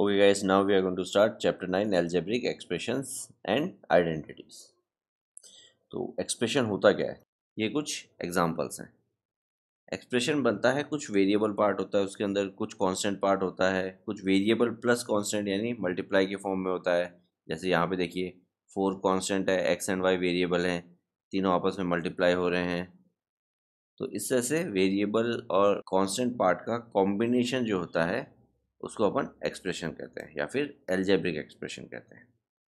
okay guys now we are going to start chapter 9 algebraic expressions and identities तो expression होता क्या है ये कुछ एग्जांपल्स हैं एक्सप्रेशन बनता है कुछ वेरिएबल पार्ट होता है उसके अंदर कुछ कांस्टेंट पार्ट होता है कुछ वेरिएबल प्लस कांस्टेंट यानी मल्टीप्लाई के फॉर्म में होता है जैसे यहाँ पे देखिए फोर कांस्टेंट है एक्स एंड वाई वेरिएबल हैं तीनों आपस में मल्टीप्लाई हो रहे हैं तो इस तरह से वेरिएबल और कांस्टेंट पार्ट का कॉम्बिनेशन जो होता है उसको अपन एक्सप्रेशन कहते हैं या फिर एलजेब्रिक एक्सप्रेशन कहते हैं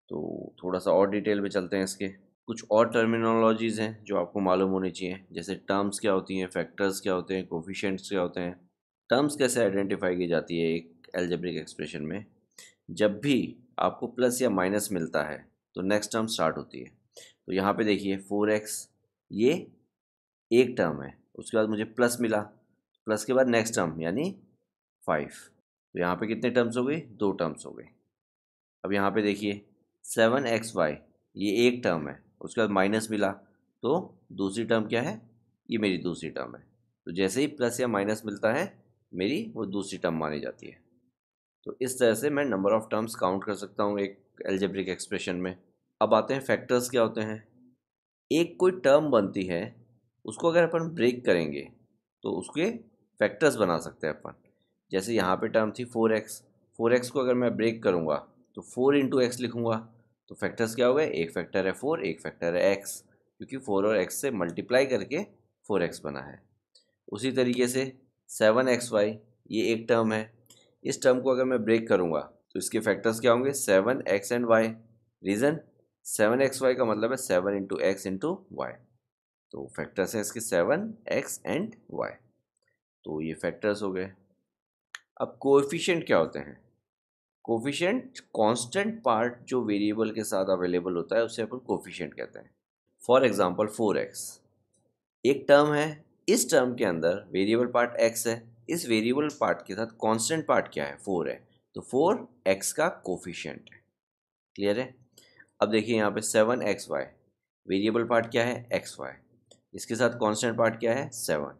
तो थोड़ा सा और डिटेल में चलते हैं इसके कुछ और टर्मिनोलॉजीज़ हैं जो आपको मालूम होनी चाहिए जैसे टर्म्स क्या होती हैं फैक्टर्स क्या होते हैं कोफिशेंट्स क्या होते हैं टर्म्स कैसे आइडेंटिफाई की जाती है एक एलजेब्रिक एक्सप्रेशन में जब भी आपको प्लस या माइनस मिलता है तो नेक्स्ट टर्म स्टार्ट होती है तो यहाँ पे देखिए फोर एक्स ये एक टर्म है उसके बाद मुझे प्लस मिला प्लस के बाद नेक्स्ट टर्म यानी फाइव तो यहाँ पे कितने टर्म्स हो गए दो टर्म्स हो गए अब यहाँ पे देखिए सेवन एक्स वाई ये एक टर्म है उसके बाद माइनस मिला तो दूसरी टर्म क्या है ये मेरी दूसरी टर्म है तो जैसे ही प्लस या माइनस मिलता है मेरी वो दूसरी टर्म मानी जाती है तो इस तरह से मैं नंबर ऑफ़ टर्म्स काउंट कर सकता हूँ एक एल्जेब्रिक एक्सप्रेशन में अब आते हैं फैक्टर्स क्या होते हैं एक कोई टर्म बनती है उसको अगर अपन ब्रेक करेंगे तो उसके फैक्टर्स बना सकते हैं अपन जैसे यहाँ पे टर्म थी फोर एक्स फोर एक्स को अगर मैं ब्रेक करूँगा तो फोर इंटू एक्स लिखूँगा तो फैक्टर्स क्या हो गए एक फैक्टर है फोर एक फैक्टर है एक्स क्योंकि फोर और एक्स से मल्टीप्लाई करके फोर एक्स बना है उसी तरीके से सेवन एक्स वाई ये एक टर्म है इस टर्म को अगर मैं ब्रेक करूँगा तो इसके फैक्टर्स क्या होंगे seven x and y reason seven x y का मतलब है seven into x into y तो फैक्टर्स हैं इसके सेवन एक्स एंड वाई तो ये फैक्टर्स हो गए अब कोएफिशिएंट क्या होते हैं कोफिशेंट कांस्टेंट पार्ट जो वेरिएबल के साथ अवेलेबल होता है उसे अपन कोफिशेंट कहते हैं फॉर एग्जांपल फोर एक्स एक टर्म है इस टर्म के अंदर वेरिएबल पार्ट एक्स है इस वेरिएबल पार्ट के साथ कांस्टेंट पार्ट क्या है फोर है तो फोर एक्स का कोफिशेंट है क्लियर है अब देखिए यहाँ पे seven x y variable part क्या है एक्स वाई इसके साथ कॉन्स्टेंट पार्ट क्या है सेवन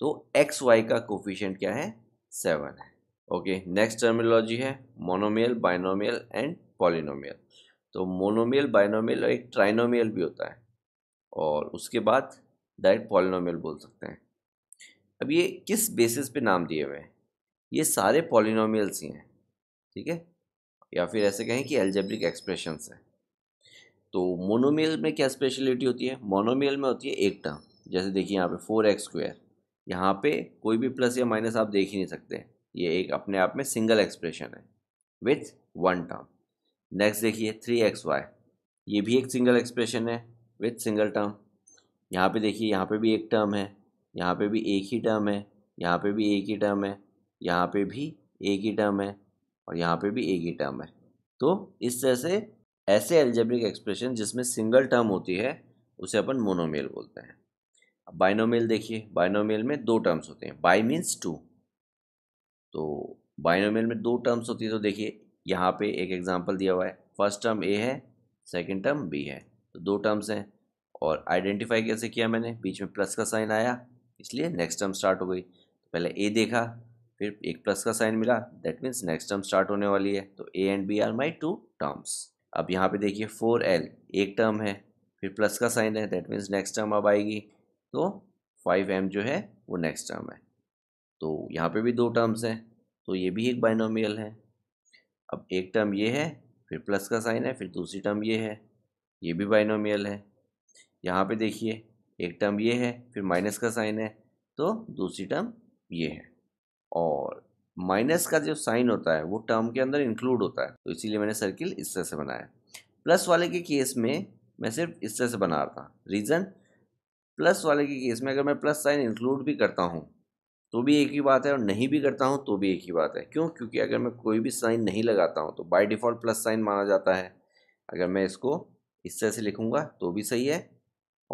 तो एक्स वाई का कोफिशेंट क्या है सेवन है ओके नेक्स्ट टर्मिनोलॉजी है मोनोमियल बाइनोमियल एंड पॉलिनोमियल तो मोनोमियल बाइनोमियल एक ट्राइनोमियल भी होता है और उसके बाद डायरेक्ट पॉलिनोमियल बोल सकते हैं अब ये किस बेसिस पे नाम दिए हुए हैं ये सारे पॉलिनोमियल्स ही हैं ठीक है या फिर ऐसे कहें कि एल्जेब्रिक एक्सप्रेशंस हैं तो मोनोमियल में क्या स्पेशलिटी होती है मोनोमियल में होती है एक टर्म जैसे देखिए यहाँ पे फोर एक्स स्क्वायर यहाँ पे कोई भी प्लस या माइनस आप देख ही नहीं सकते ये एक अपने आप में सिंगल एक्सप्रेशन है विथ वन टर्म नेक्स्ट देखिए थ्री एक्स वाई ये भी एक सिंगल एक्सप्रेशन है विथ सिंगल टर्म यहाँ पे देखिए यहाँ पे भी एक टर्म है यहाँ पे भी एक ही टर्म है यहाँ पे भी एक ही टर्म है यहाँ पे भी एक ही टर्म है और यहाँ पे भी एक ही टर्म है तो इस तरह से ऐसे एल्जेब्रिक एक्सप्रेशन जिसमें सिंगल टर्म होती है उसे अपन मोनोमेल बोलते हैं अब बाइनोमियल देखिए बाइनोमियल में दो टर्म्स होते हैं बाई मीन्स टू तो बाइनोमियल में दो टर्म्स होती है तो देखिए यहाँ पे एक एग्जांपल दिया हुआ है फर्स्ट टर्म ए है सेकंड टर्म बी है तो दो टर्म्स हैं और आइडेंटिफाई कैसे किया मैंने बीच में प्लस का साइन आया इसलिए नेक्स्ट टर्म स्टार्ट हो गई तो पहले ए देखा फिर एक प्लस का साइन मिला that means next term start होने वाली है तो a and b are my two terms अब यहाँ पे देखिए फोर एल एक टर्म है फिर प्लस का साइन है दैट मीन्स नेक्स्ट टर्म अब आएगी तो फाइव एम जो है वो नेक्स्ट टर्म है तो यहाँ पे भी दो टर्म्स हैं तो ये भी एक बाइनोमियल है अब एक टर्म ये है फिर प्लस का साइन है फिर दूसरी टर्म ये है ये भी बाइनोमियल है यहाँ पे देखिए एक टर्म ये है फिर माइनस का साइन है तो दूसरी टर्म ये है और माइनस का जो साइन होता है वो टर्म के अंदर इंक्लूड होता है तो इसीलिए मैंने सर्किल इस तरह से बनाया प्लस वाले के केस में मैं सिर्फ इस तरह से बना रहा था रीज़न प्लस वाले के केस में अगर मैं प्लस साइन इंक्लूड भी करता हूँ तो भी एक ही बात है और नहीं भी करता हूँ तो भी एक ही बात है क्यों क्योंकि अगर मैं कोई भी साइन नहीं लगाता हूँ तो बाई डिफ़ॉल्ट प्लस साइन माना जाता है अगर मैं इसको इस तरह से लिखूँगा तो भी सही है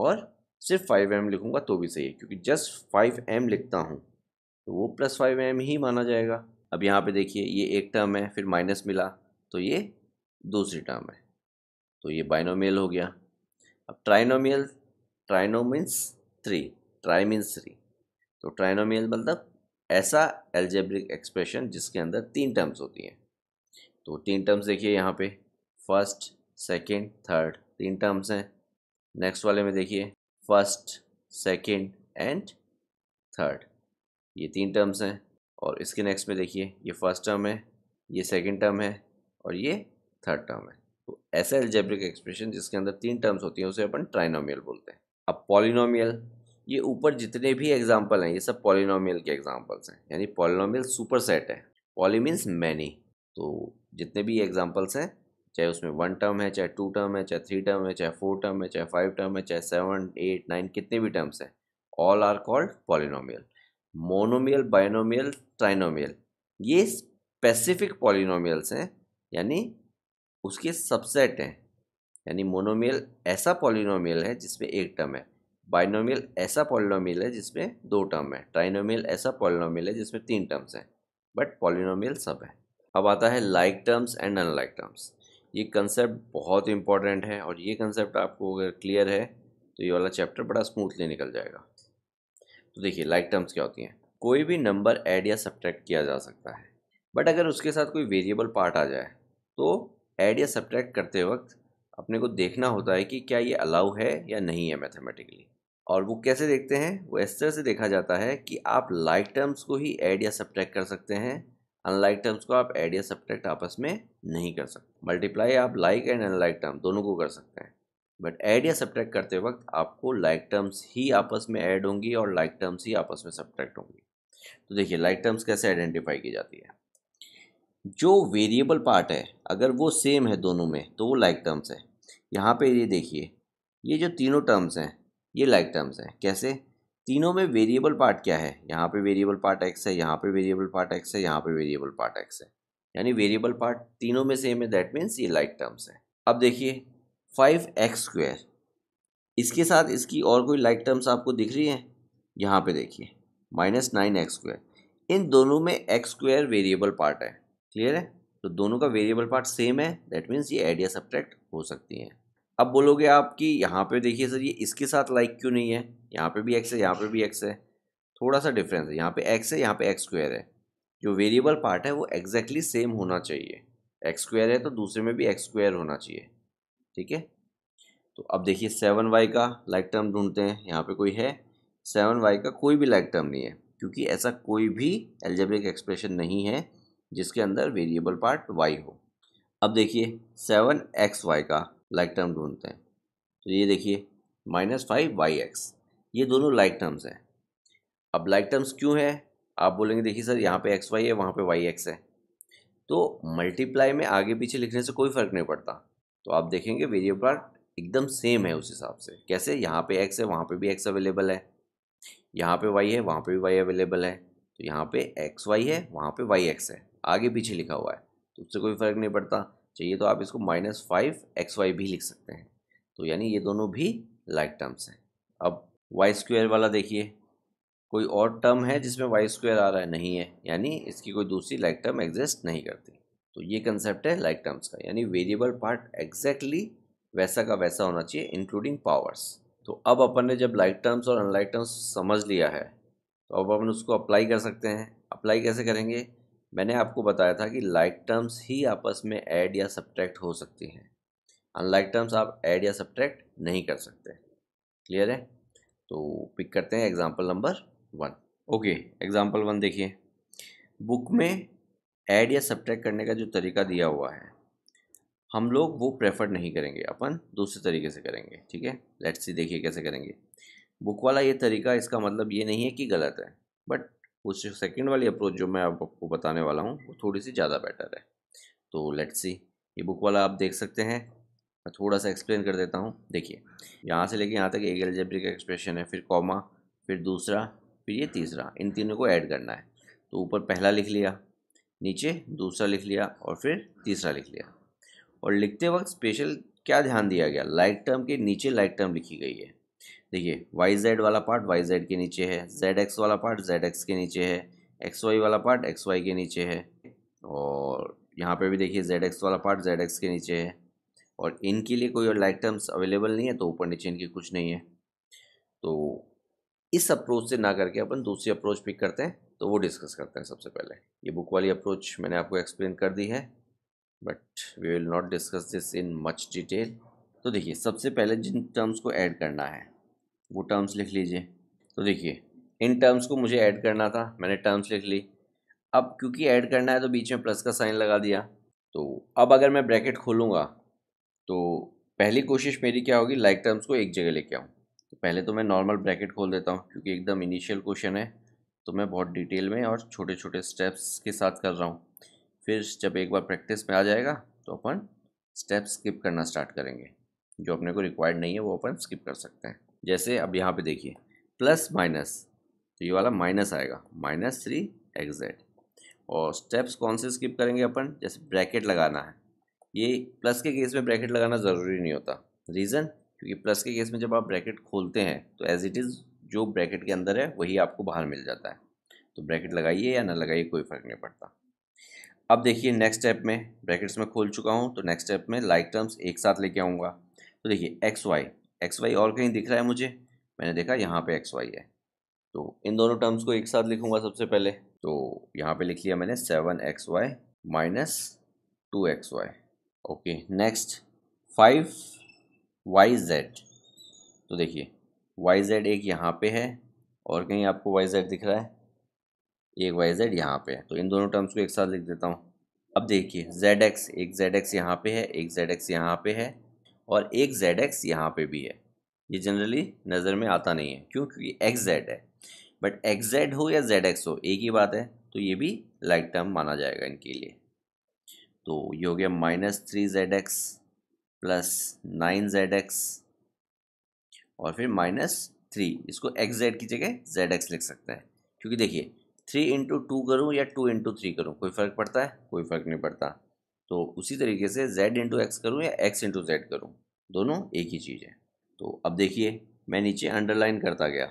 और सिर्फ फाइव एम लिखूँगा तो भी सही है क्योंकि जस्ट फाइव एम लिखता हूँ तो वो प्लस फाइव एम ही माना जाएगा अब यहाँ पे देखिए ये एक टर्म है फिर माइनस मिला तो ये दूसरी टर्म है तो ये बाइनोमियल हो गया अब trinomial trino means three tri means three तो ट्राइनोमियल मतलब ऐसा एल्जेब्रिक एक्सप्रेशन जिसके अंदर तीन टर्म्स होती हैं तो तीन टर्म्स देखिए यहाँ पे फर्स्ट सेकंड थर्ड तीन टर्म्स हैं नेक्स्ट वाले में देखिए फर्स्ट सेकंड एंड थर्ड ये तीन टर्म्स हैं और इसके नेक्स्ट में देखिए ये फर्स्ट टर्म है ये सेकेंड टर्म है और ये थर्ड टर्म है तो ऐसा एल्जेब्रिक एक्सप्रेशन जिसके अंदर तीन टर्म्स होती हैं उसे अपन ट्राइनोमियल बोलते हैं अब पॉलिनोमियल ये ऊपर जितने भी एग्जाम्पल हैं ये सब पॉलिनोमियल के एग्जाम्पल्स हैं यानी पॉलिनोमियल सुपर सेट है पॉली मीन्स मैनी तो जितने भी एग्जाम्पल्स हैं चाहे उसमें वन टर्म है चाहे टू टर्म है चाहे थ्री टर्म है चाहे फोर टर्म है चाहे फाइव टर्म है चाहे सेवन एट नाइन कितने भी टर्म्स हैं all are called polynomial monomial binomial trinomial ये स्पेसिफिक पॉलिनोमियल्स हैं यानी उसके सबसेट हैं यानी मोनोमियल ऐसा पॉलिनोमियल है जिसमें एक टर्म है बाइनोमियल ऐसा पॉलिनोमियल है जिसमें दो टर्म है ट्राइनोमियल ऐसा पॉलिनोमियल है जिसमें तीन टर्म्स हैं बट पॉलिनोमियल सब है अब आता है like terms and unlike terms ये कंसेप्ट बहुत इंपॉर्टेंट है और ये कंसेप्ट आपको अगर क्लियर है तो ये वाला चैप्टर बड़ा स्मूथली निकल जाएगा तो देखिए लाइक टर्म्स क्या होती हैं कोई भी नंबर ऐड या सब्ट्रैक्ट किया जा सकता है बट अगर उसके साथ कोई वेरिएबल पार्ट आ जाए तो ऐड या सब्ट्रैक्ट करते वक्त अपने को देखना होता है कि क्या ये अलाउ है या नहीं है मैथमेटिकली और वो कैसे देखते हैं वो इस तरह से देखा जाता है कि आप लाइक टर्म्स को ही ऐड या सब्ट्रैक्ट कर सकते हैं अनलाइक टर्म्स को आप ऐड या सब्ट्रैक्ट आपस में नहीं कर सकते मल्टीप्लाई आप लाइक एंड अनलाइक टर्म दोनों को कर सकते हैं बट ऐड या सब्ट्रैक्ट करते वक्त आपको लाइक टर्म्स ही आपस में ऐड होंगी और लाइक टर्म्स ही आपस में सब्ट्रैक्ट होंगी तो देखिए लाइक टर्म्स कैसे आइडेंटिफाई की जाती है जो वेरिएबल पार्ट है अगर वो सेम है दोनों में तो वो लाइक टर्म्स है यहाँ पे ये देखिए ये जो तीनों टर्म्स हैं ये लाइक टर्म्स हैं कैसे तीनों में वेरिएबल पार्ट क्या है यहाँ पे वेरिएबल पार्ट एक्स है यहाँ पे वेरिएबल पार्ट एक्स है यहाँ पे वेरिएबल पार्ट एक्स है यानी वेरिएबल पार्ट तीनों में सेम है दैट मीन्स ये लाइक टर्म्स है अब देखिए फाइव एक्स स्क्वेयर इसके साथ इसकी और कोई लाइक टर्म्स आपको दिख रही है यहाँ पे देखिए माइनस नाइन एक्स स्क्वायर इन दोनों में एक्स स्क्वायर वेरिएबल पार्ट है क्लियर है तो दोनों का वेरिएबल पार्ट सेम है दैट मीन्स ये एड या सब्ट्रैक्ट हो सकती हैं अब बोलोगे आप कि यहाँ पे देखिए सर ये इसके साथ लाइक क्यों नहीं है यहाँ पे भी एक्स है यहाँ पे भी एक्स है थोड़ा सा डिफरेंस है यहाँ पे एक्स है यहाँ पे एक्स स्क्वायर है जो वेरिएबल पार्ट है वो एक्जैक्टली exactly सेम होना चाहिए एक्स स्क्वायर है तो दूसरे में भी एक्स स्क्वायर होना चाहिए ठीक है तो अब देखिए सेवन वाई का लाइक टर्म ढूंढते हैं यहाँ पे कोई है सेवन वाई का कोई भी लाइक टर्म नहीं है क्योंकि ऐसा कोई भी एल्जेब्रिक एक्सप्रेशन नहीं है जिसके अंदर वेरिएबल पार्ट वाई हो अब देखिए सेवन एक्स वाई का लाइक टर्म ढूंढते हैं तो ये देखिए माइनस फाइव वाई एक्स ये दोनों लाइक टर्म्स हैं अब लाइक टर्म्स क्यों हैं आप बोलेंगे देखिए सर यहाँ पे एक्स वाई है वहाँ पे वाई एक्स है तो मल्टीप्लाई में आगे पीछे लिखने से कोई फ़र्क नहीं पड़ता तो आप देखेंगे वेरिएबल पार्ट एकदम सेम है उस हिसाब से कैसे यहाँ पे एक्स है वहाँ पे भी एक्स अवेलेबल है यहाँ पे वाई है वहाँ पे भी वाई अवेलेबल है तो यहाँ पे एक्स वाई है वहाँ पे वाई एक्स है आगे पीछे लिखा हुआ है तो उससे कोई फ़र्क नहीं पड़ता चाहिए तो आप इसको माइनस फाइव एक्स वाई भी लिख सकते हैं तो यानी ये दोनों भी लाइक टर्म्स हैं अब वाई स्क्वेयर वाला देखिए कोई और टर्म है जिसमें वाई स्क्वेयर आ रहा है नहीं है यानी इसकी कोई दूसरी लाइक टर्म एग्जिस्ट नहीं करती तो ये कंसेप्ट है लाइक टर्म्स का यानी वेरिएबल पार्ट एग्जैक्टली वैसा का वैसा होना चाहिए इंक्लूडिंग पावर्स तो अब अपन ने जब लाइक टर्म्स और अनलाइक टर्म्स समझ लिया है तो अब अपन उसको अप्लाई कर सकते हैं अप्लाई कैसे करेंगे मैंने आपको बताया था कि लाइक टर्म्स ही आपस में ऐड या सब्ट्रैक्ट हो सकती हैं अनलाइक टर्म्स आप ऐड या सब्ट्रैक्ट नहीं कर सकते क्लियर है तो पिक करते हैं example number one okay example one देखिए बुक में ऐड या सब्ट्रैक्ट करने का जो तरीका दिया हुआ है हम लोग वो प्रेफर नहीं करेंगे अपन दूसरे तरीके से करेंगे ठीक है लेट्स सी देखिए कैसे करेंगे बुक वाला ये तरीका इसका मतलब ये नहीं है कि गलत है बट उस सेकेंड वाली अप्रोच जो मैं आपको बताने वाला हूँ वो थोड़ी सी ज़्यादा बेटर है तो लेट्स सी ये बुक वाला आप देख सकते हैं मैं थोड़ा सा एक्सप्लेन कर देता हूँ देखिए यहाँ से लेके यहाँ तक एक एलजेब्रिक एक्सप्रेशन है फिर कॉमा फिर दूसरा फिर ये तीसरा इन तीनों को ऐड करना है तो ऊपर पहला लिख लिया नीचे दूसरा लिख लिया और फिर तीसरा लिख लिया और लिखते वक्त स्पेशल क्या ध्यान दिया गया लाइक टर्म के नीचे लाइक टर्म लिखी गई है देखिए वाई जेड वाला पार्ट वाई जेड के नीचे है जेड एक्स वाला पार्ट जेड एक्स के नीचे है एक्स वाई वाला पार्ट एक्स वाई के नीचे है और यहाँ पे भी देखिए जेड एक्स वाला पार्ट जेड एक्स के नीचे है और इनके लिए कोई और लाइक टर्म्स अवेलेबल नहीं है तो ऊपर नीचे इनके कुछ नहीं है तो इस अप्रोच से ना करके अपन दूसरी अप्रोच पिक करते हैं तो वो डिस्कस करते हैं सबसे पहले ये बुक वाली अप्रोच मैंने आपको एक्सप्लेन कर दी है but we will not discuss this in much detail तो देखिए सबसे पहले जिन टर्म्स को ऐड करना है वो टर्म्स लिख लीजिए तो देखिए इन टर्म्स को मुझे ऐड करना था मैंने टर्म्स लिख ली अब क्योंकि ऐड करना है तो बीच में प्लस का साइन लगा दिया तो अब अगर मैं ब्रैकेट खोलूँगा तो पहली कोशिश मेरी क्या होगी लाइक टर्म्स को एक जगह लेके आऊँ तो पहले तो मैं नॉर्मल ब्रैकेट खोल देता हूँ क्योंकि एकदम इनिशियल क्वेश्चन है तो मैं बहुत डिटेल में और छोटे छोटे स्टेप्स के साथ कर रहा हूँ फिर जब एक बार प्रैक्टिस में आ जाएगा तो अपन स्टेप स्किप करना स्टार्ट करेंगे जो अपने को रिक्वायर्ड नहीं है वो अपन स्किप कर सकते हैं जैसे अब यहाँ पे देखिए प्लस माइनस तो ये वाला माइनस आएगा माइनस थ्री एक्स जेड और स्टेप्स कौन से स्किप करेंगे अपन जैसे ब्रैकेट लगाना है ये प्लस के केस में ब्रैकेट लगाना ज़रूरी नहीं होता रीज़न क्योंकि प्लस के केस में जब आप ब्रैकेट खोलते हैं तो एज इट इज़ जो ब्रैकेट के अंदर है वही आपको बाहर मिल जाता है तो ब्रैकेट लगाइए या ना लगाइए कोई फ़र्क नहीं पड़ता अब देखिए नेक्स्ट स्टेप में ब्रैकेट्स में खोल चुका हूँ तो नेक्स्ट स्टेप में लाइक टर्म्स एक साथ लेके आऊँगा तो देखिए एक्स वाई एक्स वाई और कहीं दिख रहा है मुझे मैंने देखा यहाँ पे एक्स वाई है तो इन दोनों टर्म्स को एक साथ लिखूंगा सबसे पहले तो यहाँ पे लिख लिया मैंने seven x Y minus two x y okay next five Y Z तो देखिए वाई जेड एक यहाँ पे है और कहीं आपको वाई जेड दिख रहा है एक वाई जेड यहाँ पे है तो इन दोनों टर्म्स को एक साथ लिख देता हूँ अब देखिए जेड एक्स एक जेड एक्स यहाँ पे है एक जेड एक्स यहाँ पे है और एक जेड एक्स यहाँ पर भी है ये जनरली नज़र में आता नहीं है क्यों क्योंकि एक्स जेड है बट एक्स जेड हो या जेड एक्स हो एक ही बात है तो ये भी लाइक टर्म माना जाएगा इनके लिए तो ये हो गया minus three Z x plus nine Z x और फिर माइनस थ्री इसको एक्स जेड की जगह जेड एक्स लिख सकते हैं क्योंकि देखिए थ्री इंटू टू करूँ या टू इंटू थ्री करूँ कोई फ़र्क पड़ता है कोई फ़र्क नहीं पड़ता तो उसी तरीके से z इंटू एक्स करूँ या x इंटू जेड करूँ दोनों एक ही चीज़ है तो अब देखिए मैं नीचे अंडरलाइन करता गया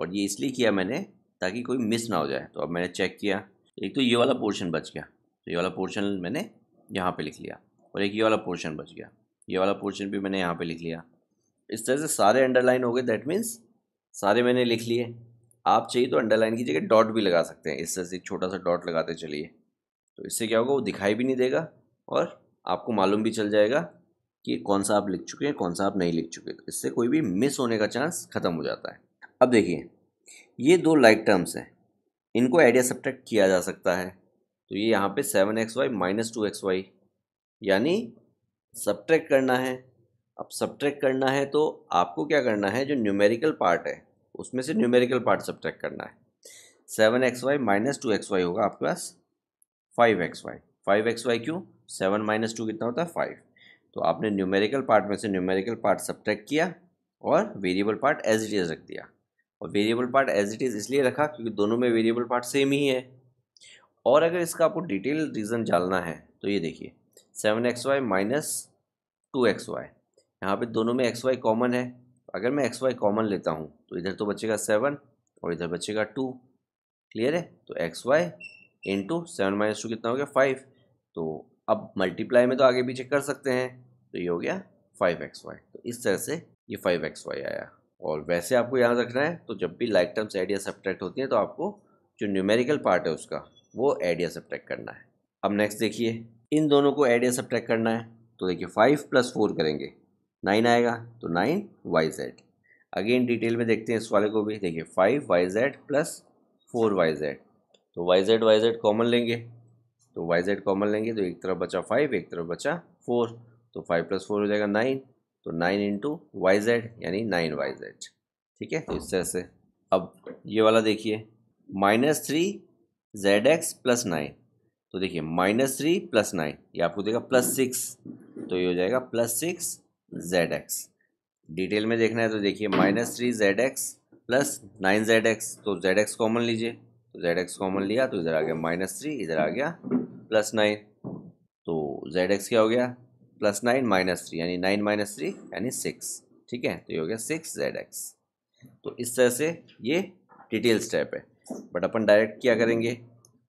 और ये इसलिए किया मैंने ताकि कोई मिस ना हो जाए तो अब मैंने चेक किया एक तो ये वाला पोर्शन बच गया तो ये वाला पोर्शन मैंने यहाँ पे लिख लिया और एक ये वाला पोर्शन बच गया ये वाला पोर्शन भी मैंने यहाँ पे लिख लिया इस तरह से सारे अंडरलाइन हो गए दैट मीन्स सारे मैंने लिख लिए आप चाहिए तो अंडरलाइन की जगह डॉट भी लगा सकते हैं इस तरह से एक छोटा सा डॉट लगाते चलिए तो इससे क्या होगा वो दिखाई भी नहीं देगा और आपको मालूम भी चल जाएगा कि कौन सा आप लिख चुके हैं कौन सा आप नहीं लिख चुके तो इससे कोई भी मिस होने का चांस ख़त्म हो जाता है अब देखिए ये दो लाइक टर्म्स हैं इनको आइडिया सब्ट्रैक्ट किया जा सकता है तो ये यहाँ पे seven x Y minus two x y यानी सब्ट्रैक्ट करना है अब सब्ट्रैक्ट करना है तो आपको क्या करना है जो न्यूमेरिकल पार्ट है उसमें से न्यूमेरिकल पार्ट सब्ट्रैक्ट करना है seven x Y minus two x y होगा आपके पास five x y five x y क्यू सेवन माइनस टू कितना होता है फाइव तो आपने न्यूमेरिकल पार्ट में से न्यूमेरिकल पार्ट सब्ट्रैक किया और variable part as it is रख दिया और variable part as it is इसलिए रखा क्योंकि दोनों में वेरिएबल पार्ट सेम ही है और अगर इसका आपको डिटेल रीज़न जानना है तो ये देखिए seven x Y minus two x y यहाँ पर दोनों में एक्स वाई कॉमन है अगर मैं एक्स वाई कॉमन लेता हूँ तो इधर तो बचेगा सेवन और इधर बचेगा टू क्लियर है तो x y into seven minus two कितना हो गया फाइव तो अब मल्टीप्लाई में तो आगे पीछे कर सकते हैं तो ये हो गया फाइव एक्स वाई तो इस तरह से ये फाइव एक्स वाई आया और वैसे आपको याद रखना है तो जब भी लाइक टर्म्स एड या सब्ट्रैक्ट होती हैं तो आपको जो न्यूमेरिकल पार्ट है उसका वो एड या सब्ट्रैक्ट करना है अब नेक्स्ट देखिए इन दोनों को एड या सब्ट्रैक्ट करना है तो देखिए फाइव प्लस फोर करेंगे नाइन आएगा तो nine Y z again detail में देखते हैं इस वाले को भी देखिए five Y z plus four y Z तो y z y z common लेंगे तो वाई जेड कॉमन लेंगे तो एक तरफ बचा फाइव एक तरफ बचा फोर तो फाइव प्लस फोर हो जाएगा नाइन तो नाइन इंटू वाई जेड यानी नाइन वाई जेड ठीक है तो इस तरह से अब ये वाला देखिए minus three Z x plus nine तो देखिए माइनस थ्री प्लस नाइन ये आपको देगा प्लस सिक्स तो ये हो जाएगा plus six Z X detail में देखना है तो देखिए minus three Z x plus nine Z X तो जेड एक्स कॉमन लीजिए तो जेड एक्स कॉमन लिया तो इधर आ गया माइनस थ्री इधर आ गया प्लस नाइन तो जेड एक्स क्या हो गया प्लस नाइन माइनस थ्री यानी नाइन माइनस थ्री यानी सिक्स ठीक है तो ये हो गया सिक्स जेड एक्स तो इस तरह से ये डिटेल स्टेप है बट अपन डायरेक्ट क्या करेंगे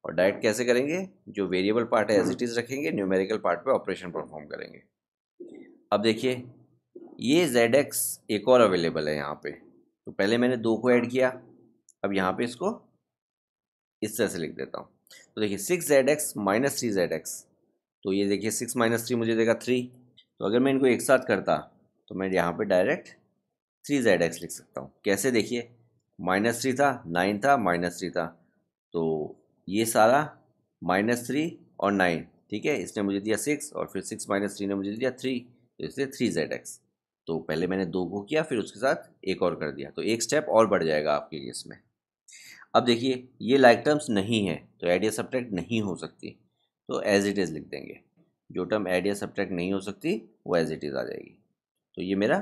और डायरेक्ट कैसे करेंगे जो वेरिएबल पार्ट है एज इट इज़ रखेंगे न्यूमेरिकल पार्ट पे ऑपरेशन परफॉर्म करेंगे अब देखिए ये जेड एक्स एक और अवेलेबल है यहाँ पे तो पहले मैंने दो को ऐड किया अब यहाँ पे इसको इस तरह से लिख देता हूँ तो देखिए six Z X minus three Z X तो ये देखिए सिक्स माइनस थ्री मुझे देगा थ्री तो अगर मैं इनको एक साथ करता तो मैं यहाँ पे डायरेक्ट थ्री जेड एक्स लिख सकता हूँ कैसे देखिए माइनस थ्री था नाइन था माइनस थ्री था तो ये सारा माइनस थ्री और नाइन ठीक है इसने मुझे दिया सिक्स और फिर सिक्स माइनस थ्री ने मुझे दिया थ्री तो इसलिए थ्री जेड एक्स तो पहले मैंने दो को किया फिर उसके साथ एक और कर दिया तो एक स्टेप और बढ़ जाएगा आपके लिए इसमें अब देखिए ये लाइक टर्म्स नहीं है तो एड या सब्ट्रैक्ट नहीं हो सकती तो एज इट इज़ लिख देंगे जो टर्म एड या सब्ट्रैक्ट नहीं हो सकती वो एज इट इज़ आ जाएगी तो ये मेरा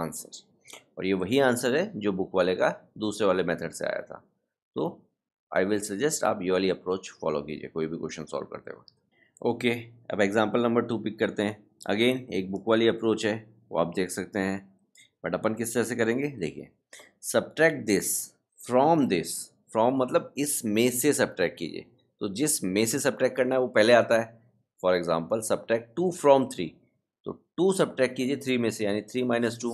आंसर और ये वही आंसर है जो बुक वाले का दूसरे वाले मेथड से आया था तो आई विल सजेस्ट आप ये वाली अप्रोच फॉलो कीजिए कोई भी क्वेश्चन सॉल्व करते वक्त ओके अब एग्जाम्पल नंबर टू पिक करते हैं अगेन एक बुक वाली अप्रोच है वो आप देख सकते हैं बट अपन किस तरह से करेंगे देखिए subtract this from this from मतलब इस मे से सब्ट्रैक्ट कीजिए तो जिस में से सब्ट्रैक्ट करना है वो पहले आता है for example subtract two from three तो टू सब्ट्रैक्ट कीजिए थ्री में से यानी थ्री माइनस टू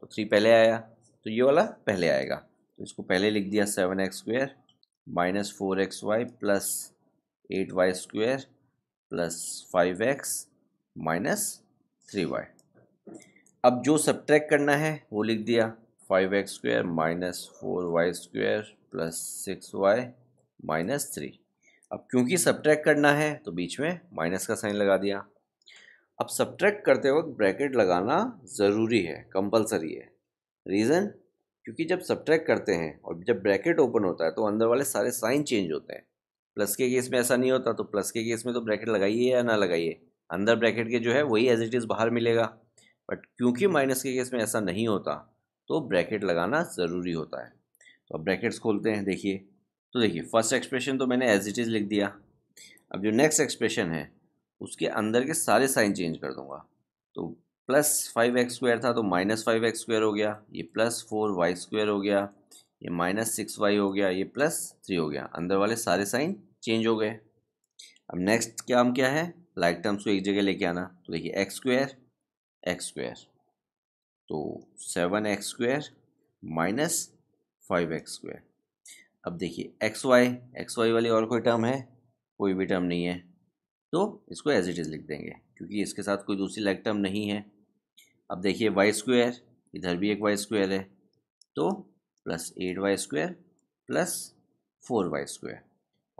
तो थ्री पहले आया तो ये वाला पहले आएगा तो इसको पहले लिख दिया seven X square minus four X Y plus eight Y square plus five X minus three Y अब जो सब्ट्रैक्ट करना है वो लिख दिया five X square minus four Y square plus six Y minus three अब क्योंकि सब्ट्रैक करना है तो बीच में माइनस का साइन लगा दिया अब सब्ट्रैक करते वक्त ब्रैकेट लगाना ज़रूरी है कंपलसरी है रीज़न क्योंकि जब सब्ट्रैक करते हैं और जब ब्रैकेट ओपन होता है तो अंदर वाले सारे साइन चेंज होते हैं प्लस के केस में ऐसा नहीं होता तो प्लस के केस में तो ब्रैकेट लगाइए या ना लगाइए अंदर ब्रैकेट के जो है वही एज इट इज़ बाहर मिलेगा बट क्योंकि माइनस के केस में ऐसा नहीं होता तो ब्रैकेट लगाना ज़रूरी होता है तो अब ब्रैकेट्स खोलते हैं देखिए तो देखिए फर्स्ट एक्सप्रेशन तो मैंने एज इट इज़ लिख दिया अब जो नेक्स्ट एक्सप्रेशन है उसके अंदर के सारे साइन चेंज कर दूंगा तो प्लस फाइव एक्स स्क्वायर था तो माइनस फाइव एक्स स्क्वायर हो गया ये प्लस फोर वाई स्क्वायर हो गया ये माइनस सिक्स वाई हो गया ये प्लस थ्री हो गया अंदर वाले सारे साइन चेंज हो गए अब नेक्स्ट काम क्या है लाइक टर्म्स को एक जगह लेके आना तो देखिए एक्स स्क्वायर एक्स स्क्वायर तो seven X square minus five X square अब देखिए एक्स वाई एक्स वाई वाली और कोई टर्म है कोई भी टर्म नहीं है तो इसको एज इट इज़ लिख देंगे क्योंकि इसके साथ कोई दूसरी लाइक टर्म नहीं है अब देखिए वाई स्क्वायर इधर भी एक वाई स्क्वायर है तो plus eight Y square plus four Y square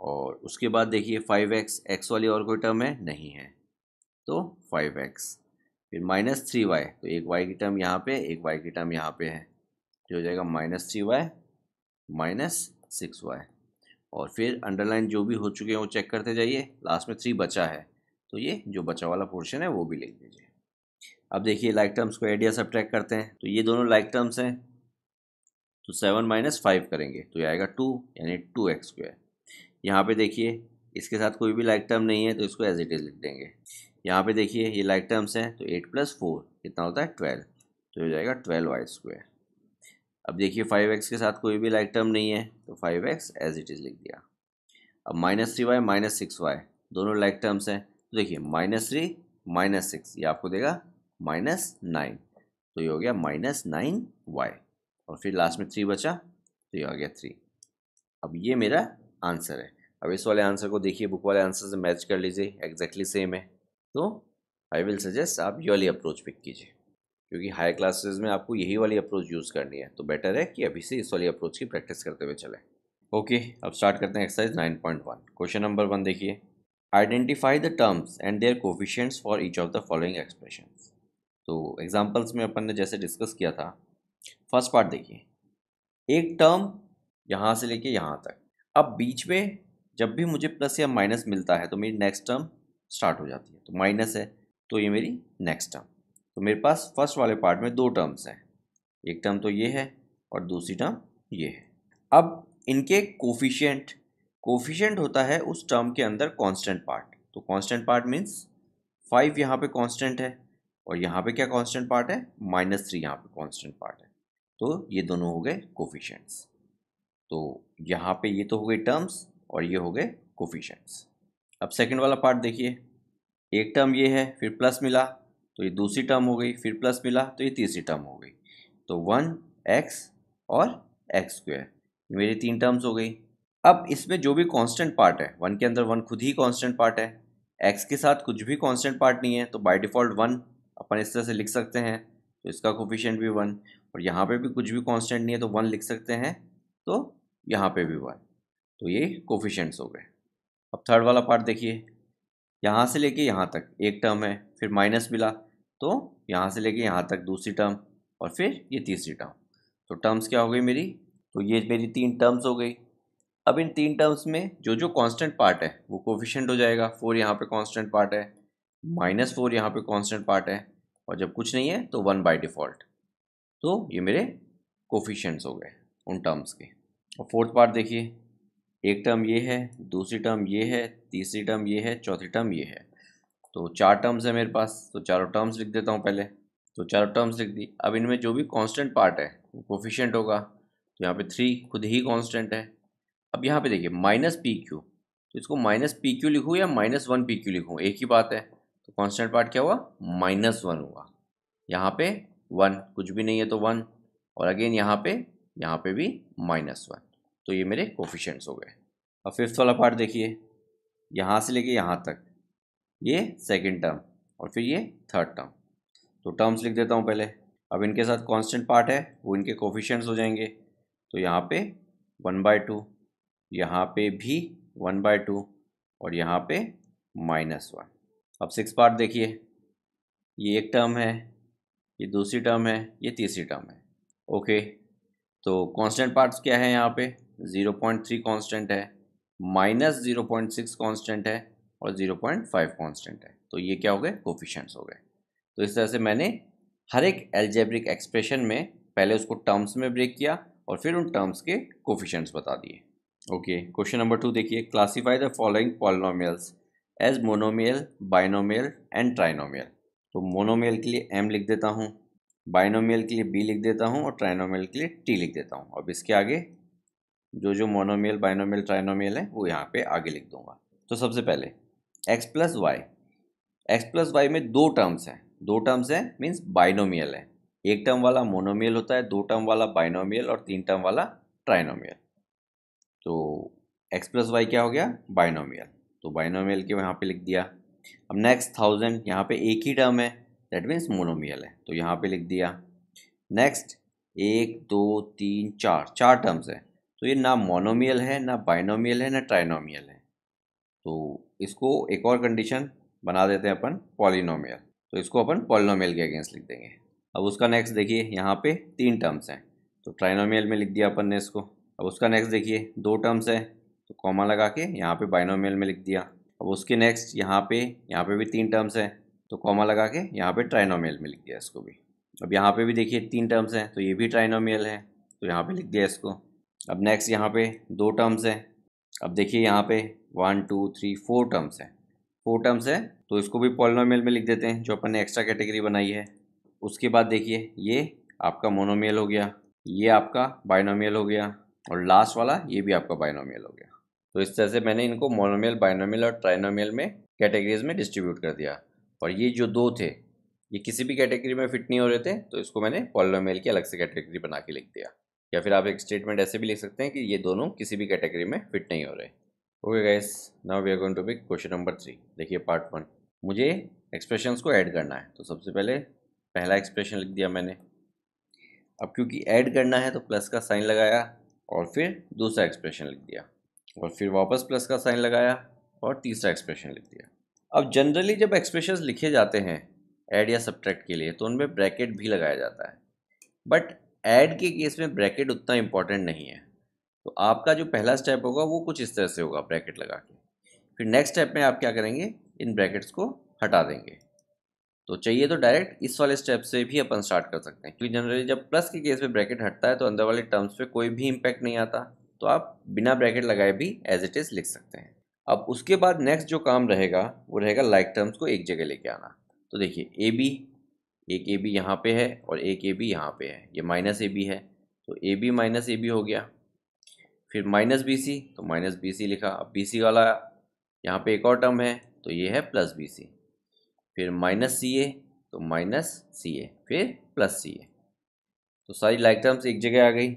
और उसके बाद देखिए फाइव एक्स एक्स वाली और कोई टर्म है नहीं है तो फाइव एक्स फिर माइनस थ्री वाई तो एक वाई की टर्म यहाँ पे एक वाई की टर्म यहाँ पे है जो हो जाएगा minus three Y minus six Y और फिर अंडरलाइन जो भी हो चुके हैं वो चेक करते जाइए लास्ट में थ्री बचा है तो ये जो बचा वाला पोर्शन है वो भी लिख दीजिए अब देखिए लाइक टर्म्स को आइडिया सब ट्रैक करते हैं तो ये दोनों लाइक टर्म्स हैं तो सेवन माइनस फाइव करेंगे तो ये आएगा टू यानी टू एक्स स्क्वायर यहाँ पर देखिए इसके साथ कोई भी लाइक टर्म नहीं है तो इसको एज इट इज़ लिख देंगे यहाँ पे देखिए ये लाइक टर्म्स हैं तो एट प्लस फोर कितना होता है ट्वेल्व तो हो जाएगा ट्वेल्व वाई स्क्वायर अब देखिए फाइव एक्स के साथ कोई भी लाइक टर्म नहीं है तो five X as it is लिख दिया अब minus three Y minus six Y दोनों लाइक टर्म्स हैं तो देखिए माइनस थ्री माइनस सिक्स ये आपको देगा माइनस नाइन तो ये हो गया माइनस नाइन वाई और फिर लास्ट में थ्री बचा तो ये आ गया थ्री अब ये मेरा आंसर है अब इस वाले आंसर को देखिए बुक वाले आंसर से मैच कर लीजिए एग्जैक्टली सेम है तो आई विल सजेस्ट आप ये वाली अप्रोच पिक कीजिए क्योंकि हायर क्लासेस में आपको यही वाली अप्रोच यूज़ करनी है तो बेटर है कि अभी से इस वाली अप्रोच की प्रैक्टिस करते हुए चलें ओके अब स्टार्ट करते हैं एक्सरसाइज 9.1 क्वेश्चन नंबर वन देखिए identify the terms and their coefficients for each of the following expression तो एग्जाम्पल्स में अपन ने जैसे डिस्कस किया था फर्स्ट पार्ट देखिए एक टर्म यहाँ से लेके यहाँ तक अब बीच में जब भी मुझे प्लस या माइनस मिलता है तो मेरी नेक्स्ट टर्म स्टार्ट हो जाती है तो माइनस है तो ये मेरी नेक्स्ट टर्म तो मेरे पास फर्स्ट वाले पार्ट में दो टर्म्स हैं एक टर्म तो ये है और दूसरी टर्म ये है अब इनके कोफिशियंट कोफिशियंट होता है उस टर्म के अंदर कांस्टेंट पार्ट तो कांस्टेंट पार्ट मीन्स फाइव यहाँ पे कांस्टेंट है और यहाँ पे क्या कांस्टेंट पार्ट है माइनस थ्री यहाँ पे कांस्टेंट पार्ट है तो ये दोनों हो गए कोफिशेंट्स तो यहाँ पे ये तो हो गए टर्म्स और ये हो गए कोफिशेंट्स अब सेकंड वाला पार्ट देखिए एक टर्म ये है फिर प्लस मिला तो ये दूसरी टर्म हो गई फिर प्लस मिला तो ये तीसरी टर्म हो गई तो वन एक्स और एक्स स्क्वायर मेरी तीन टर्म्स हो गई अब इसमें जो भी कांस्टेंट पार्ट है वन के अंदर वन खुद ही कांस्टेंट पार्ट है एक्स के साथ कुछ भी कांस्टेंट पार्ट नहीं है तो बाय डिफ़ॉल्ट वन अपन इस तरह से लिख सकते हैं तो इसका कोफिशियंट भी वन और यहाँ पे भी कुछ भी कांस्टेंट नहीं है तो वन लिख सकते हैं तो यहाँ पे भी वन तो ये कोफिशेंट्स हो गए अब थर्ड वाला पार्ट देखिए यहाँ से लेके यहाँ तक एक टर्म है फिर माइनस मिला तो यहाँ से लेके यहाँ तक दूसरी टर्म और फिर ये तीसरी टर्म तो टर्म्स क्या हो गई मेरी तो ये मेरी तीन टर्म्स हो गई अब इन तीन टर्म्स में जो जो कांस्टेंट पार्ट है वो कोफिशेंट हो जाएगा फोर यहाँ पे कांस्टेंट पार्ट है माइनस फोर यहाँ पे कांस्टेंट पार्ट है और जब कुछ नहीं है तो वन बाय डिफ़ॉल्ट तो ये मेरे कोफिशेंट्स हो गए उन टर्म्स के और फोर्थ पार्ट देखिए एक टर्म ये है दूसरी टर्म ये है तीसरी टर्म ये है चौथी टर्म ये है तो चार टर्म्स है मेरे पास तो चारों टर्म्स लिख देता हूँ पहले तो चारों टर्म्स लिख दी अब इनमें जो भी कांस्टेंट पार्ट है वो कोफिशेंट होगा तो यहाँ पे थ्री खुद ही कांस्टेंट है अब यहाँ पे देखिए माइनस पी क्यू तो इसको माइनस पी क्यू लिखूँ या माइनस वन पी क्यू लिखूँ एक ही बात है तो कांस्टेंट पार्ट क्या हुआ माइनस वन हुआ यहाँ पे वन कुछ भी नहीं है तो वन और अगेन यहाँ पे यहाँ पे भी माइनस वन तो ये मेरे कोफिशेंट्स हो गए अब फिफ्थ वाला पार्ट देखिए यहाँ से लेके यहाँ तक ये सेकेंड टर्म और फिर ये थर्ड टर्म तो टर्म्स लिख देता हूँ पहले अब इनके साथ कांस्टेंट पार्ट है वो इनके कोफिशेंट्स हो जाएंगे तो यहाँ पे वन बाय टू यहाँ पे भी वन बाय टू और यहाँ पे माइनस वन अब सिक्स पार्ट देखिए ये एक टर्म है ये दूसरी टर्म है ये तीसरी टर्म है ओके तो कांस्टेंट पार्ट्स क्या है यहाँ पे ज़ीरो पॉइंट थ्री कॉन्स्टेंट है minus zero point six constant है और 0.5 कॉन्स्टेंट है तो ये क्या हो गए कोफिशेंट्स हो गए तो इस तरह से मैंने हर एक एल्जेब्रिक एक्सप्रेशन में पहले उसको टर्म्स में ब्रेक किया और फिर उन टर्म्स के कोफिशेंट्स बता दिए ओके क्वेश्चन नंबर टू देखिए classify the following polynomials as monomial binomial and trinomial तो मोनोमियल के लिए एम लिख देता हूँ बाइनोमियल के लिए बी लिख देता हूँ और ट्राइनोमियल के लिए टी लिख देता हूँ अब इसके आगे जो जो मोनोमियल बाइनोमियल ट्राइनोमियल है वो यहाँ पे आगे लिख दूंगा तो सबसे पहले X plus Y X plus Y में दो टर्म्स हैं दो टर्म्स हैं मीन्स बाइनोमियल है एक टर्म वाला मोनोमियल होता है दो टर्म वाला बाइनोमियल और तीन टर्म वाला ट्राइनोमियल तो एक्स प्लस वाई क्या हो गया बाइनोमियल तो बाइनोमियल के यहाँ पे लिख दिया अब नेक्स्ट थाउजेंड यहाँ पे एक ही टर्म है दैट मीन्स मोनोमियल है तो यहाँ पे लिख दिया नेक्स्ट एक दो तीन चार चार टर्म्स हैं तो ये ना मोनोमियल है ना बाइनोमियल है ना ट्राइनोमियल है तो इसको एक और कंडीशन बना देते हैं अपन पॉलिनोमियल तो इसको अपन पॉलिनोमियल के अगेंस्ट लिख देंगे अब उसका नेक्स्ट देखिए यहाँ पे तीन टर्म्स हैं तो ट्राइनोमियल में लिख दिया अपन ने इसको अब उसका नेक्स्ट देखिए दो टर्म्स हैं तो कॉमा लगा के यहाँ पे बाइनोमियल में लिख दिया अब उसके नेक्स्ट यहाँ पे यहाँ पे भी तीन टर्म्स हैं तो कॉमा लगा के यहाँ पे ट्राइनोमियल में लिख दिया इसको भी अब यहाँ पे भी देखिए तीन टर्म्स हैं तो ये भी ट्राइनोमियल है तो यहाँ पे लिख दिया इसको अब नेक्स्ट यहाँ पे दो टर्म्स हैं अब देखिए यहाँ पे one two three four terms हैं फोर टर्म्स हैं तो इसको भी पॉलिनोमियल में लिख देते हैं जो अपन ने एक्स्ट्रा कैटेगरी बनाई है उसके बाद देखिए ये आपका मोनोमियल हो गया ये आपका बाइनोमियल हो गया और लास्ट वाला ये भी आपका बाइनोमियल हो गया तो इस तरह से मैंने इनको मोनोमियल बाइनोमियल और ट्राइनोमियल में कैटेगरीज में डिस्ट्रीब्यूट कर दिया और ये जो दो थे ये किसी भी कैटेगरी में फिट नहीं हो रहे थे तो इसको मैंने पॉलिनोमियल की अलग से कैटेगरी बना के लिख दिया या फिर आप एक स्टेटमेंट ऐसे भी लिख सकते हैं कि ये दोनों किसी भी कैटेगरी में फिट नहीं हो रहे okay guys now we are going to pick question number three देखिए पार्ट वन मुझे एक्सप्रेशंस को ऐड करना है तो सबसे पहले पहला एक्सप्रेशन लिख दिया मैंने अब क्योंकि ऐड करना है तो प्लस का साइन लगाया और फिर दूसरा एक्सप्रेशन लिख दिया और फिर वापस प्लस का साइन लगाया और तीसरा एक्सप्रेशन लिख दिया अब जनरली जब एक्सप्रेशन लिखे जाते हैं ऐड या सब्ट्रैक्ट के लिए तो उनमें ब्रैकेट भी लगाया जाता है बट ऐड के केस में ब्रैकेट उतना इम्पॉर्टेंट नहीं है तो आपका जो पहला स्टेप होगा वो कुछ इस तरह से होगा ब्रैकेट लगा के फिर नेक्स्ट स्टेप में आप क्या करेंगे इन ब्रैकेट्स को हटा देंगे तो चाहिए तो डायरेक्ट इस वाले स्टेप से भी अपन स्टार्ट कर सकते हैं क्योंकि जनरली जब प्लस के केस में ब्रैकेट हटता है तो अंदर वाले टर्म्स पे कोई भी इम्पैक्ट नहीं आता तो आप बिना ब्रैकेट लगाए भी एज इट इज़ लिख सकते हैं अब उसके बाद नेक्स्ट जो काम रहेगा वो रहेगा लाइक टर्म्स को एक जगह लेके आना तो देखिए ए बी एक ए बी यहाँ पर है और एक ए बी यहाँ पे है ये माइनस ए बी है तो A B minus A B हो गया फिर माइनस बी सी तो माइनस बी सी लिखा अब बी सी वाला यहाँ पे एक और टर्म है तो ये है प्लस बी सी फिर माइनस सी ए तो माइनस सी ए फिर प्लस सी ए तो सारी लाइक टर्म्स एक जगह आ गई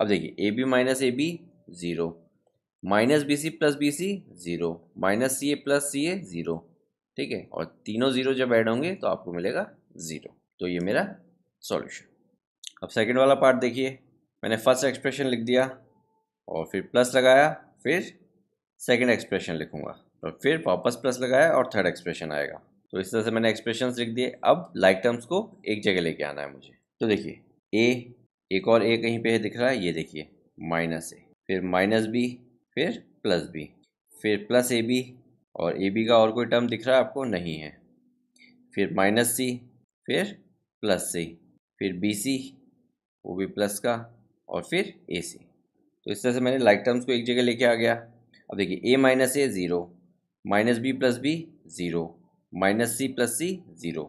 अब देखिए A B minus A B zero minus B C plus B C zero minus C A plus C A zero ठीक है और तीनों ज़ीरो जब ऐड होंगे तो आपको मिलेगा ज़ीरो तो ये मेरा सॉल्यूशन अब सेकंड वाला पार्ट देखिए मैंने फर्स्ट एक्सप्रेशन लिख दिया और फिर प्लस लगाया फिर सेकेंड एक्सप्रेशन लिखूँगा और फिर वापस प्लस लगाया और थर्ड एक्सप्रेशन आएगा तो इस तरह से मैंने एक्सप्रेशन लिख दिए अब लाइक टर्म्स को एक जगह लेके आना है मुझे तो देखिए ए एक और ए कहीं पे है दिख रहा है ये देखिए माइनस ए फिर माइनस बी फिर प्लस बी फिर प्लस ए बी और ए बी का और कोई टर्म दिख रहा है आपको नहीं है फिर माइनस सी फिर प्लस सी फिर बी सी वो भी प्लस का और फिर ए सी तो इस तरह से मैंने लाइक टर्म्स को एक जगह लेके आ गया अब देखिए A minus A zero minus B plus B zero minus C plus C zero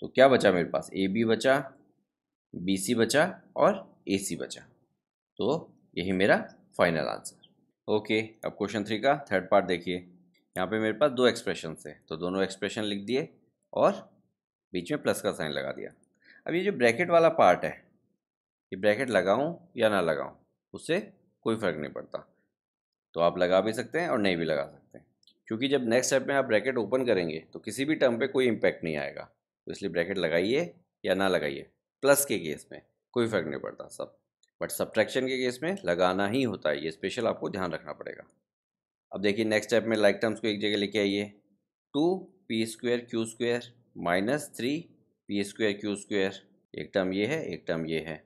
तो क्या बचा मेरे पास ए बी बचा बी सी बचा और ए सी बचा तो यही मेरा फाइनल आंसर ओके अब क्वेश्चन थ्री का थर्ड पार्ट देखिए यहाँ पे मेरे पास दो एक्सप्रेशन थे तो दोनों एक्सप्रेशन लिख दिए और बीच में प्लस का साइन लगा दिया अब ये जो ब्रैकेट वाला पार्ट है ये ब्रैकेट लगाऊं या ना लगाऊं उससे कोई फ़र्क नहीं पड़ता तो आप लगा भी सकते हैं और नहीं भी लगा सकते हैं क्योंकि जब नेक्स्ट स्टेप में आप ब्रैकेट ओपन करेंगे तो किसी भी टर्म पे कोई इम्पैक्ट नहीं आएगा तो इसलिए ब्रैकेट लगाइए या ना लगाइए प्लस के केस में कोई फ़र्क नहीं पड़ता सब बट सब्ट्रैक्शन के केस में लगाना ही होता है ये स्पेशल आपको ध्यान रखना पड़ेगा अब देखिए नेक्स्ट स्टेप में लाइक टर्म्स को एक जगह लेके आइए two P square Q square minus three P square Q square एक टर्म ये है एक टर्म ये है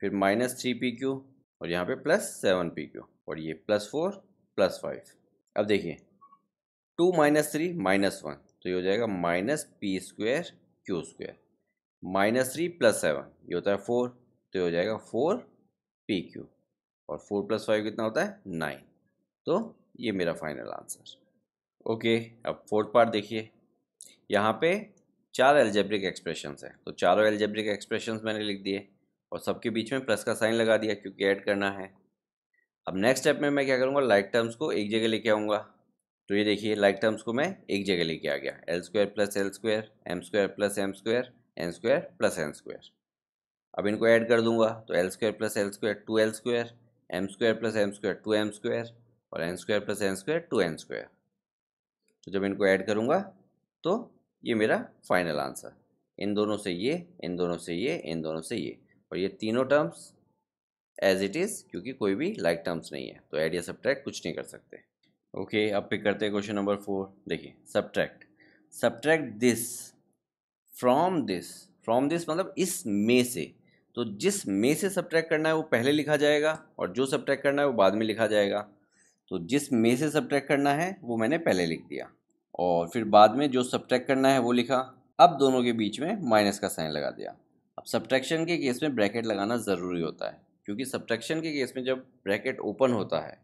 फिर माइनस थ्री पी क्यू और यहाँ पे प्लस सेवन पी क्यू और ये प्लस फोर प्लस फाइव अब देखिए two minus three minus one तो ये हो जाएगा minus P square Q square minus three plus seven ये होता है फोर तो ये हो जाएगा फोर पी क्यू और फोर प्लस फाइव कितना होता है नाइन तो ये मेरा फाइनल आंसर ओके अब फोर्थ पार्ट देखिए यहाँ पे चार एल्जेब्रिक एक्सप्रेशंस हैं तो चारों एल्जेब्रिक एक्सप्रेशंस मैंने लिख दिए और सबके बीच में प्लस का साइन लगा दिया क्योंकि ऐड करना है अब नेक्स्ट स्टेप में मैं क्या करूँगा लाइक टर्म्स को एक जगह लेके आऊँगा तो ये देखिए लाइक टर्म्स को मैं एक जगह लेके आ गया L square plus L square M square plus M square N square plus N square अब इनको ऐड कर दूंगा तो L square plus L square two L square M square plus M square two M square और N square plus N square two N square तो जब इनको add करूँगा तो ये मेरा फाइनल आंसर इन दोनों से ये इन दोनों से ये इन दोनों से ये और ये तीनों टर्म्स एज इट इज़ क्योंकि कोई भी लाइक like टर्म्स नहीं है तो एड या सब्ट्रैक्ट कुछ नहीं कर सकते ओके okay, अब पिक करते हैं क्वेश्चन नंबर फोर देखिए subtract subtract this from this from this मतलब इस में से तो जिस में से सब्ट्रैक्ट करना है वो पहले लिखा जाएगा और जो सब्ट्रैक्ट करना है वो बाद में लिखा जाएगा तो जिस में से सब्ट्रैक्ट करना है वो मैंने पहले लिख दिया और फिर बाद में जो सब्ट्रैक्ट करना है वो लिखा अब दोनों के बीच में माइनस का साइन लगा दिया अब सब्ट्रैक्शन के केस में ब्रैकेट लगाना ज़रूरी होता है क्योंकि सब्ट्रैक्शन के केस में जब ब्रैकेट ओपन होता है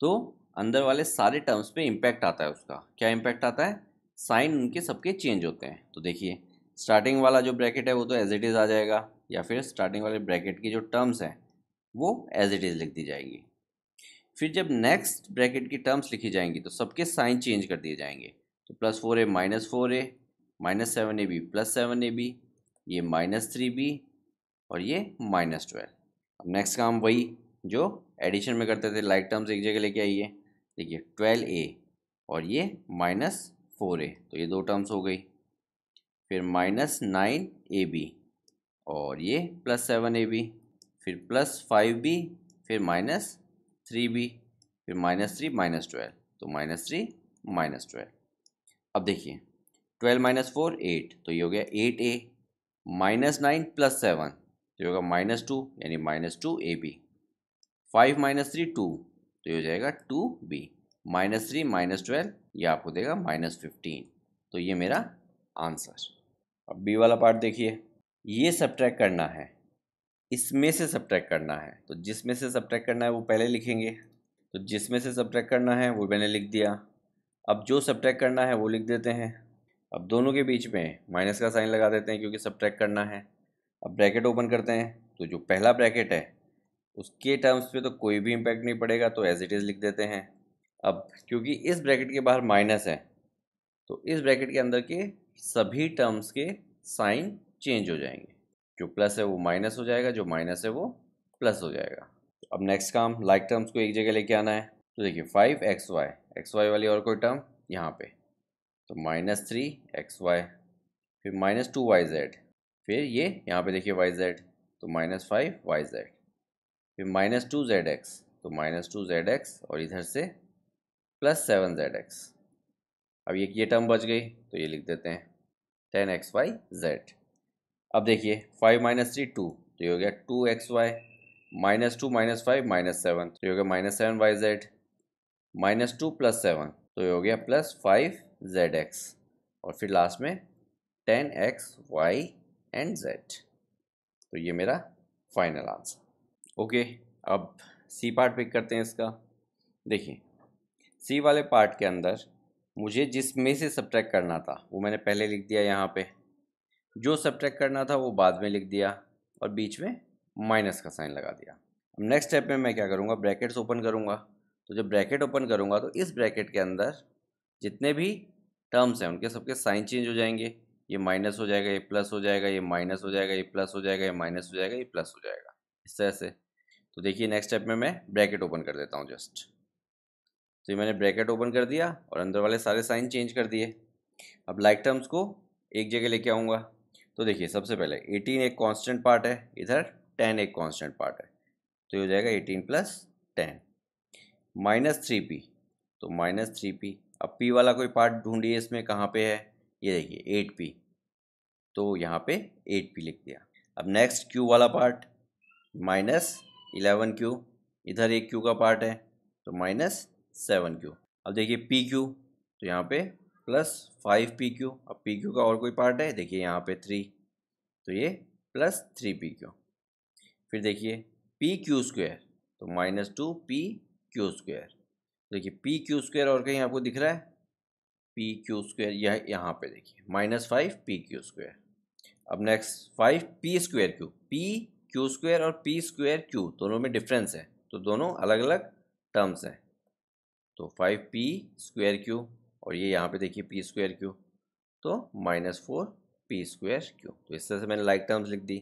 तो अंदर वाले सारे टर्म्स पे इम्पैक्ट आता है उसका क्या इम्पैक्ट आता है साइन उनके सबके चेंज होते हैं तो देखिए स्टार्टिंग वाला जो ब्रैकेट है वो तो एज इट इज़ आ जाएगा या फिर स्टार्टिंग वाले ब्रैकेट की जो टर्म्स हैं वो एज इट इज़ लिख दी जाएगी फिर जब नेक्स्ट ब्रैकेट की टर्म्स लिखी जाएंगी तो सबके साइन चेंज कर दिए जाएंगे तो plus four A minus four A minus seven A B plus seven A B ये माइनस थ्री बी और ये माइनस ट्वेल्व अब नेक्स्ट काम वही जो एडिशन में करते थे लाइक टर्म्स एक जगह लेके आइए देखिए ट्वेल्व ए और ये माइनस फोर ए तो ये दो टर्म्स हो गई फिर माइनस नाइन ए बी और ये प्लस सेवन ए बी फिर प्लस फाइव बी फिर माइनस थ्री बी फिर माइनस थ्री माइनस ट्वेल्व तो माइनस थ्री माइनस ट्वेल्व अब देखिए ट्वेल्व माइनस फोर एट तो ये हो गया eight A minus nine plus seven तो होगा माइनस टू यानी minus two A B five minus three two तो ये हो जाएगा two B minus three minus twelve ये आपको देगा माइनस फिफ्टीन तो ये मेरा आंसर अब बी वाला पार्ट देखिए ये सब करना है इसमें से सब करना है तो जिसमें से सब करना है वो पहले लिखेंगे तो जिसमें से सब करना है वो मैंने लिख दिया अब जो सब करना है वो लिख देते हैं अब दोनों के बीच में माइनस का साइन लगा देते हैं क्योंकि सब करना है अब ब्रैकेट ओपन करते हैं तो जो पहला ब्रैकेट है उसके टर्म्स पे तो कोई भी इम्पैक्ट नहीं पड़ेगा तो एज इट इज़ लिख देते हैं अब क्योंकि इस ब्रैकेट के बाहर माइनस है तो इस ब्रैकेट के अंदर के सभी टर्म्स के साइन चेंज हो जाएंगे जो प्लस है वो माइनस हो जाएगा जो माइनस है वो प्लस हो जाएगा तो अब नेक्स्ट काम लाइक टर्म्स को एक जगह लेके आना है तो देखिए five x Y X Y वाली और कोई टर्म यहाँ पे तो माइनस थ्री एक्स वाई फिर माइनस टू वाई जेड फिर ये यहाँ पे देखिए वाई जेड तो माइनस फाइव वाई जेड फिर माइनस टू जेड एक्स तो माइनस टू जेड एक्स और इधर से प्लस सेवन जेड एक्स अब ये ये टर्म बच गई तो ये लिख देते हैं टेन एक्स वाई जेड अब देखिए फाइव माइनस थ्री टू तो ये हो गया two x Y minus two minus five minus seven तो ये हो गया minus seven Y Z minus two plus seven तो ये हो गया प्लस फाइव जेड एक्स और फिर लास्ट में ten X Y and Z तो ये मेरा फाइनल आंसर ओके अब सी पार्ट पिक करते हैं इसका देखिए सी वाले पार्ट के अंदर मुझे जिसमें से सब्ट्रैक्ट करना था वो मैंने पहले लिख दिया यहाँ पे जो सब्ट्रैक्ट करना था वो बाद में लिख दिया और बीच में माइनस का साइन लगा दिया अब नेक्स्ट स्टेप में मैं क्या करूँगा ब्रैकेट्स ओपन करूँगा तो जब ब्रैकेट ओपन करूँगा तो इस ब्रैकेट के अंदर जितने भी टर्म्स हैं उनके सबके साइन चेंज हो जाएंगे ये माइनस हो जाएगा ये प्लस हो जाएगा ये माइनस हो जाएगा ये प्लस हो जाएगा ये माइनस हो जाएगा ये प्लस हो जाएगा इस तरह से तो देखिए नेक्स्ट स्टेप में मैं ब्रैकेट ओपन कर देता हूँ जस्ट तो ये मैंने ब्रैकेट ओपन कर दिया और अंदर वाले सारे साइन चेंज कर दिए अब लाइक टर्म्स को एक जगह लेके आऊँगा तो देखिए सबसे पहले एटीन एक कॉन्स्टेंट पार्ट है इधर टेन एक कॉन्स्टेंट पार्ट है तो ये हो जाएगा eighteen plus ten minus three P तो माइनस थ्री पी अब पी वाला कोई पार्ट ढूंढिए इसमें कहाँ पे है ये देखिए एट पी तो यहाँ पे एट पी लिख दिया अब नेक्स्ट क्यू वाला पार्ट माइनस इलेवन क्यू इधर एक क्यू का पार्ट है तो माइनस सेवन क्यू अब देखिए पी क्यू तो यहाँ पे प्लस फाइव पी क्यू अब पी क्यू का और कोई पार्ट है देखिए यहाँ पे थ्री तो ये प्लस थ्री पी क्यू फिर देखिए पी क्यू स्क्वेयर तो minus two P Q square देखिए पी क्यू स्क्वेयर और कहीं आपको दिख रहा है पी क्यू स्क्वेयर यह यहाँ पे देखिए minus five P Q square अब next five P square Q P Q square और पी स्क्वेयर क्यू दोनों में डिफरेंस है तो दोनों अलग अलग टर्म्स हैं तो फाइव पी स्क्वेयर क्यू और ये यहाँ पे देखिए पी स्क्वेयर क्यू तो minus four P square Q तो इस तरह से मैंने लाइक टर्म्स लिख दी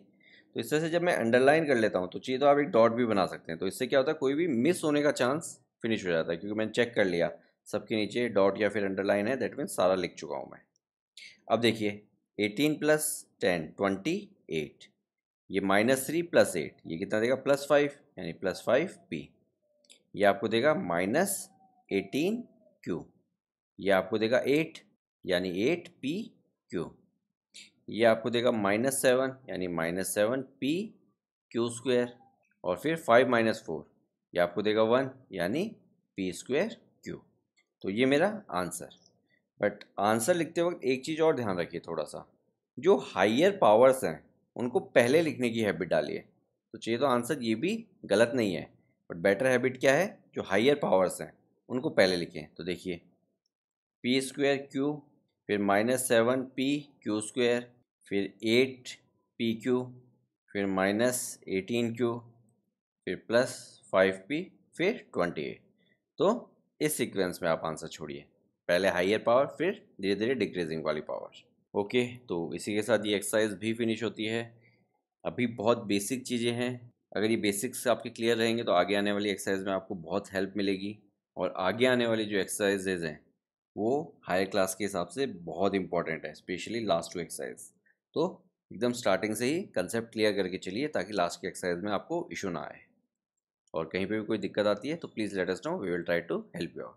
तो इस तरह से जब मैं अंडरलाइन कर लेता हूँ तो चाहिए तो आप एक डॉट भी बना सकते हैं तो इससे क्या होता है कोई भी मिस होने का चांस फिनिश हो जाता है क्योंकि मैंने चेक कर लिया सबके नीचे डॉट या फिर अंडरलाइन है दैट मीन सारा लिख चुका हूँ मैं अब देखिए eighteen plus ten twenty eight ये माइनस थ्री प्लस एट ये कितना देगा प्लस फाइव यानी प्लस फाइव पी ये आपको देगा माइनस एटीन क्यू ये आपको देगा एट यानी एट पी क्यू ये आपको देगा माइनस सेवन यानी minus seven P Q square और फिर फाइव माइनस फोर ये आपको देगा वन यानी पी स्क्वेयर क्यू तो ये मेरा आंसर बट आंसर लिखते वक्त एक चीज़ और ध्यान रखिए थोड़ा सा जो हाइयर पावर्स हैं उनको पहले लिखने की हैबिट डालिए तो चाहिए तो आंसर ये भी गलत नहीं है बट बेटर हैबिट क्या है जो हाइयर पावर्स हैं उनको पहले लिखें तो देखिए पी स्क्वेयर क्यू फिर minus seven P Q square फिर एट पी क्यू फिर माइनस एटीन क्यू फिर प्लस फाइव पी फिर ट्वेंटी एट तो इस सीक्वेंस में आप आंसर छोड़िए पहले हाइयर पावर फिर धीरे धीरे डिक्रीजिंग वाली पावर ओके तो इसी के साथ ये एक्सरसाइज भी फिनिश होती है अभी बहुत बेसिक चीज़ें हैं अगर ये बेसिक्स आपके क्लियर रहेंगे तो आगे आने वाली एक्सरसाइज में आपको बहुत हेल्प मिलेगी और आगे आने वाली जो एक्सरसाइजेज हैं वो हायर क्लास के हिसाब से बहुत इंपॉर्टेंट है स्पेशली लास्ट टू एक्सरसाइज तो एकदम स्टार्टिंग से ही कंसेप्ट क्लियर करके चलिए ताकि लास्ट के एक्सरसाइज में आपको इशू ना आए और कहीं पे भी कोई दिक्कत आती है तो please let us know we will try to help you out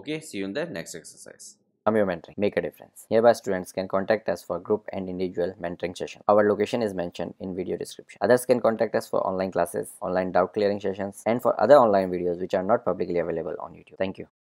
okay see you in the next exercise I'm your mentoring. Make a difference. Hereby students can contact us for group and individual mentoring session. Our location is mentioned in video description. Others can contact us for online classes, online doubt clearing sessions and for other online videos which are not publicly available on YouTube. Thank you.